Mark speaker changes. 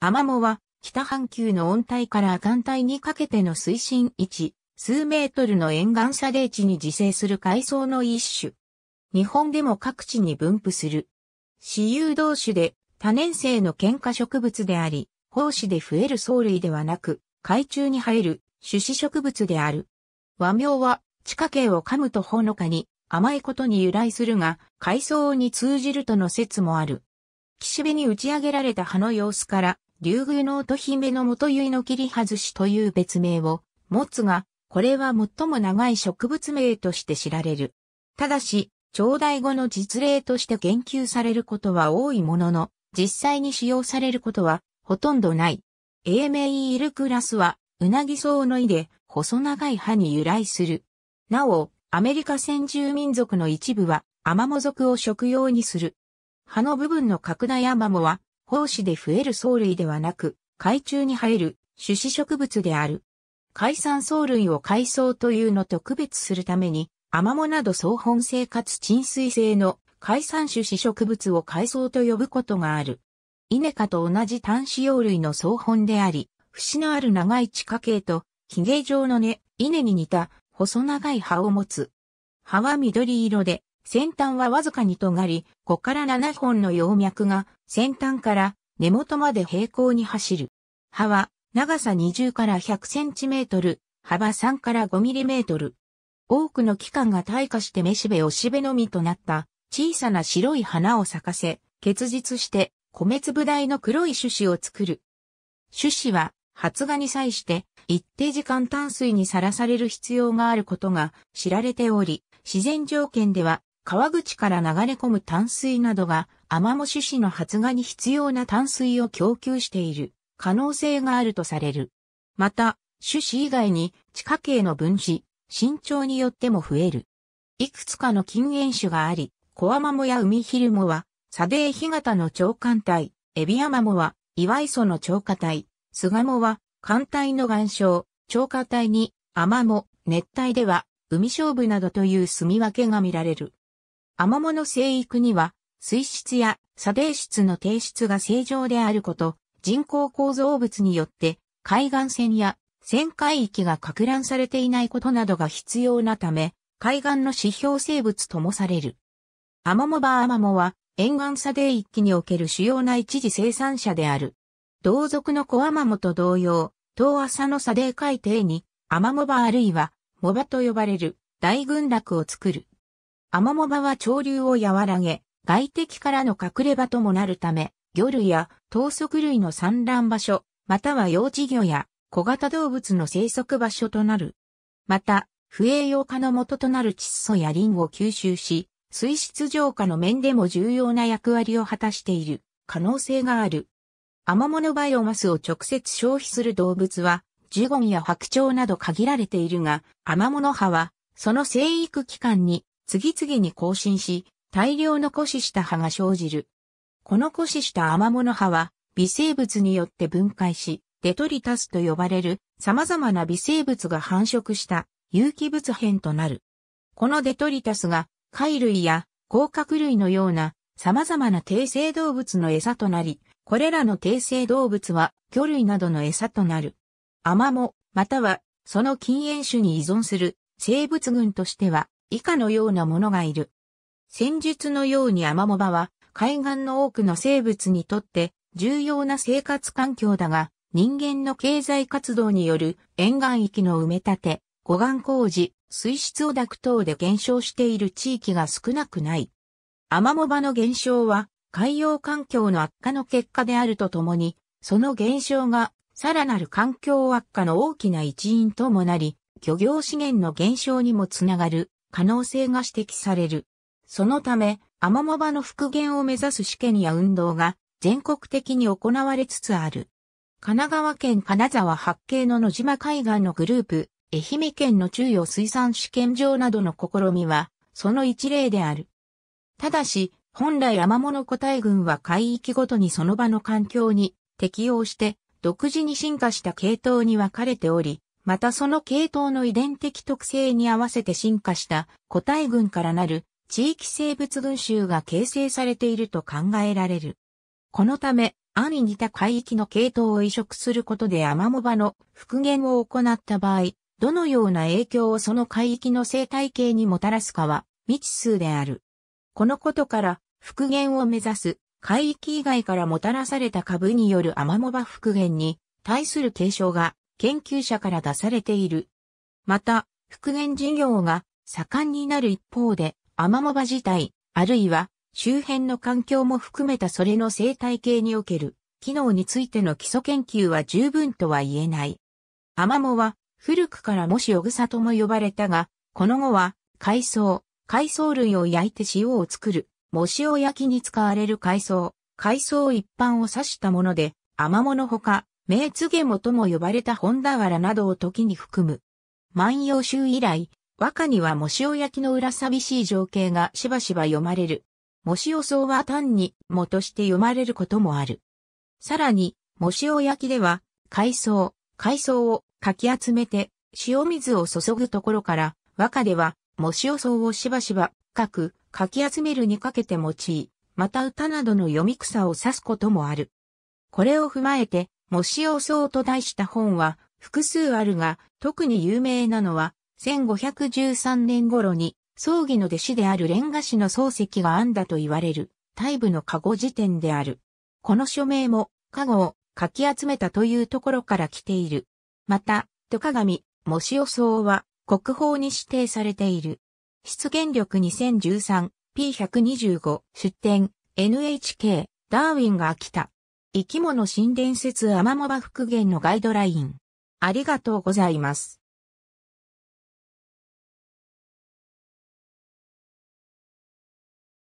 Speaker 1: アマモは、北半球の温帯から寒帯にかけての水深1、数メートルの沿岸砂泥地に自生する海藻の一種。日本でも各地に分布する。私有同種で、多年生の喧嘩植物であり、胞子で増える藻類ではなく、海中に生える種子植物である。和名は、地下茎を噛むとほのかに、甘いことに由来するが、海藻に通じるとの説もある。岸辺に打ち上げられた葉の様子から、竜宮の乙姫の元結の切り外しという別名を持つが、これは最も長い植物名として知られる。ただし、長大語の実例として言及されることは多いものの、実際に使用されることはほとんどない。英名イルクラスは、うなぎ草のいで細長い葉に由来する。なお、アメリカ先住民族の一部は、アマモ族を食用にする。葉の部分の拡大アマモは、胞子で増える藻類ではなく、海中に生える種子植物である。海産藻類を海藻というのと区別するために、アマモなど草本性かつ沈水性の海産種子植物を海藻と呼ぶことがある。イネ科と同じ単子葉類の草本であり、節のある長い地下茎と、髭状の根、稲に似た細長い葉を持つ。葉は緑色で、先端はわずかに尖り、5から7本の葉脈が先端から根元まで平行に走る。葉は長さ20から100センチメートル、幅3から5ミリメートル。多くの器官が退化してめしべおしべのみとなった小さな白い花を咲かせ、結実して米粒大の黒い種子を作る。種子は発芽に際して一定時間淡水にさらされる必要があることが知られており、自然条件では川口から流れ込む淡水などが天種子の発芽に必要な淡水を供給している可能性があるとされる。また、種子以外に地下茎の分子、身長によっても増える。いくつかの禁煙種があり、コアマモやウミヒルモは、サデーヒガタの長官体、エビアマモは、岩磯の長官体、スガモは、艦隊の岩礁、長官体に、アマモ、熱帯では、海勝負などという住み分けが見られる。アマモの生育には、水質や砂泥質の低質が正常であること、人工構造物によって、海岸線や旋海域が拡乱されていないことなどが必要なため、海岸の指標生物ともされる。アマモバアマモは、沿岸砂泥域における主要な一次生産者である。同族のコアマモと同様、東浅の砂泥海底に、アマモバあるいは、モバと呼ばれる大群落を作る。アマモ場は潮流を和らげ、外敵からの隠れ場ともなるため、魚類や等足類の産卵場所、または幼稚魚や小型動物の生息場所となる。また、不栄養化の元となる窒素やリンを吸収し、水質浄化の面でも重要な役割を果たしている可能性がある。アマモのバイオマスを直接消費する動物は、ジュゴンや白鳥など限られているが、アマモの葉は、その生育期間に次々に更新し、大量の枯死した葉が生じる。この枯死したアマモの葉は、微生物によって分解し、デトリタスと呼ばれる様々な微生物が繁殖した有機物片となる。このデトリタスが貝類や甲殻類のような様々な低生動物の餌となり、これらの低生動物は魚類などの餌となる。アマモ、またはその禁煙種に依存する生物群としては以下のようなものがいる。戦術のようにアマモ場は海岸の多くの生物にとって重要な生活環境だが、人間の経済活動による沿岸域の埋め立て、護岸工事、水質汚濁等で減少している地域が少なくない。アマモ場の減少は海洋環境の悪化の結果であるとともに、その減少がさらなる環境悪化の大きな一因ともなり、漁業資源の減少にもつながる可能性が指摘される。そのため、アマモ場の復元を目指す試験や運動が全国的に行われつつある。神奈川県金沢八景の野島海岸のグループ、愛媛県の中央水産試験場などの試みは、その一例である。ただし、本来アマモの個体群は海域ごとにその場の環境に適応して、独自に進化した系統に分かれており、またその系統の遺伝的特性に合わせて進化した個体群からなる地域生物群衆が形成されていると考えられる。このため、アに似た海域の系統を移植することでアマモ場の復元を行った場合、どのような影響をその海域の生態系にもたらすかは未知数である。このことから復元を目指す海域以外からもたらされた株によるアマモ場復元に対する継承が研究者から出されている。また、復元事業が盛んになる一方で、アマモ場自体、あるいは周辺の環境も含めたそれの生態系における機能についての基礎研究は十分とは言えない。アマモは古くからもしグサとも呼ばれたが、この後は海藻、海藻類を焼いて塩を作る、藻塩焼きに使われる海藻、海藻一般を指したもので、アマモのほか、名継げもとも呼ばれた本田原などを時に含む。万葉集以来、和歌には模塩焼きの裏寂しい情景がしばしば読まれる。模塩草は単に藻として読まれることもある。さらに、模塩焼きでは、海藻、海藻をかき集めて、塩水を注ぐところから、和歌では、模塩草をしばしば、深く、かき集めるにかけて用い、また歌などの読み草を指すこともある。これを踏まえて、もしおそうと題した本は複数あるが、特に有名なのは、1513年頃に、葬儀の弟子であるレンガ氏の漱石が編んだと言われる、大部の加護辞典である。この署名も、加護を書き集めたというところから来ている。また、戸鏡、もしおそうは、国宝に指定されている。出現力 2013P125 出展 NHK ダーウィンが飽きた。生き物神伝説アマモバ復元のガイドライン。ありがとうございます。